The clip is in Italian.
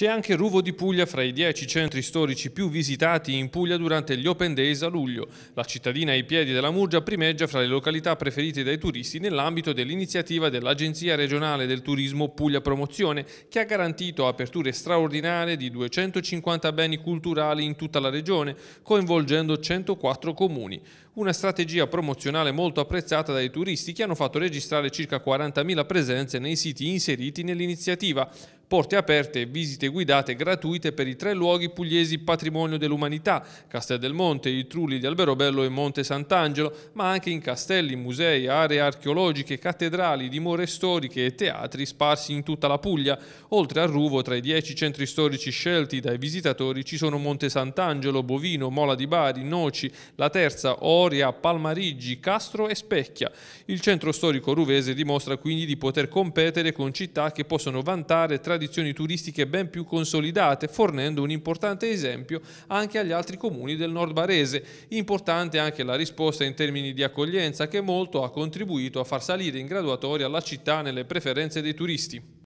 C'è anche Ruvo di Puglia fra i 10 centri storici più visitati in Puglia durante gli Open Days a luglio. La cittadina ai piedi della Murgia primeggia fra le località preferite dai turisti nell'ambito dell'iniziativa dell'Agenzia regionale del turismo Puglia Promozione che ha garantito aperture straordinarie di 250 beni culturali in tutta la regione, coinvolgendo 104 comuni. Una strategia promozionale molto apprezzata dai turisti che hanno fatto registrare circa 40.000 presenze nei siti inseriti nell'iniziativa porte aperte e visite guidate gratuite per i tre luoghi pugliesi patrimonio dell'umanità, Castel del Monte, i Trulli di Alberobello e Monte Sant'Angelo, ma anche in castelli, musei, aree archeologiche, cattedrali, dimore storiche e teatri sparsi in tutta la Puglia. Oltre a Ruvo, tra i dieci centri storici scelti dai visitatori ci sono Monte Sant'Angelo, Bovino, Mola di Bari, Noci, La Terza, Oria, Palmariggi, Castro e Specchia. Il centro storico ruvese dimostra quindi di poter competere con città che possono vantare tradizioni tradizioni turistiche ben più consolidate, fornendo un importante esempio anche agli altri comuni del nord barese. Importante anche la risposta in termini di accoglienza che molto ha contribuito a far salire in graduatoria la città nelle preferenze dei turisti.